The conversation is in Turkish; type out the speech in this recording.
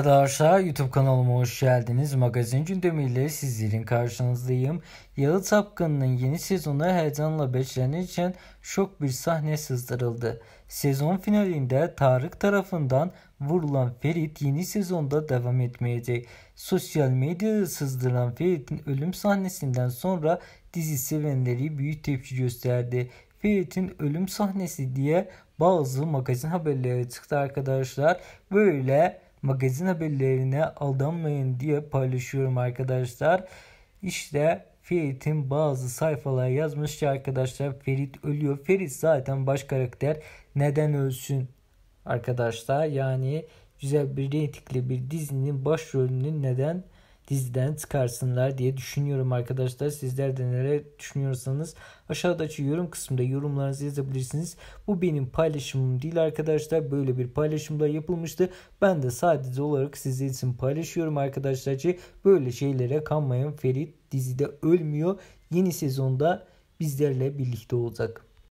Arkadaşlar YouTube kanalıma hoş geldiniz. Magazin gündemiyle sizlerin karşınızdayım. Yalı Tapkan'ın yeni sezonu heyecanla beklenen için şok bir sahne sızdırıldı. Sezon finalinde Tarık tarafından vurulan Ferit yeni sezonda devam etmeyecek. Sosyal medyada sızdırılan Ferit'in ölüm sahnesinden sonra dizi sevenleri büyük tepki gösterdi. Ferit'in ölüm sahnesi diye bazı magazin haberleri çıktı arkadaşlar. Böyle magazin haberlerine aldanmayın diye paylaşıyorum arkadaşlar. İşte Ferit'in bazı sayfalara yazmış ki arkadaşlar Ferit ölüyor. Ferit zaten baş karakter. Neden ölsün arkadaşlar? Yani güzel bir reytingli bir dizinin başrolünün neden diziden çıkarsınlar diye düşünüyorum arkadaşlar. Sizler de neler düşünüyorsanız aşağıdaki yorum kısmında yorumlarınızı yazabilirsiniz. Bu benim paylaşımım değil arkadaşlar. Böyle bir paylaşımda yapılmıştı. Ben de sadece olarak sizler için paylaşıyorum arkadaşlar böyle şeylere kanmayın. Ferit dizide ölmüyor. Yeni sezonda bizlerle birlikte olacak.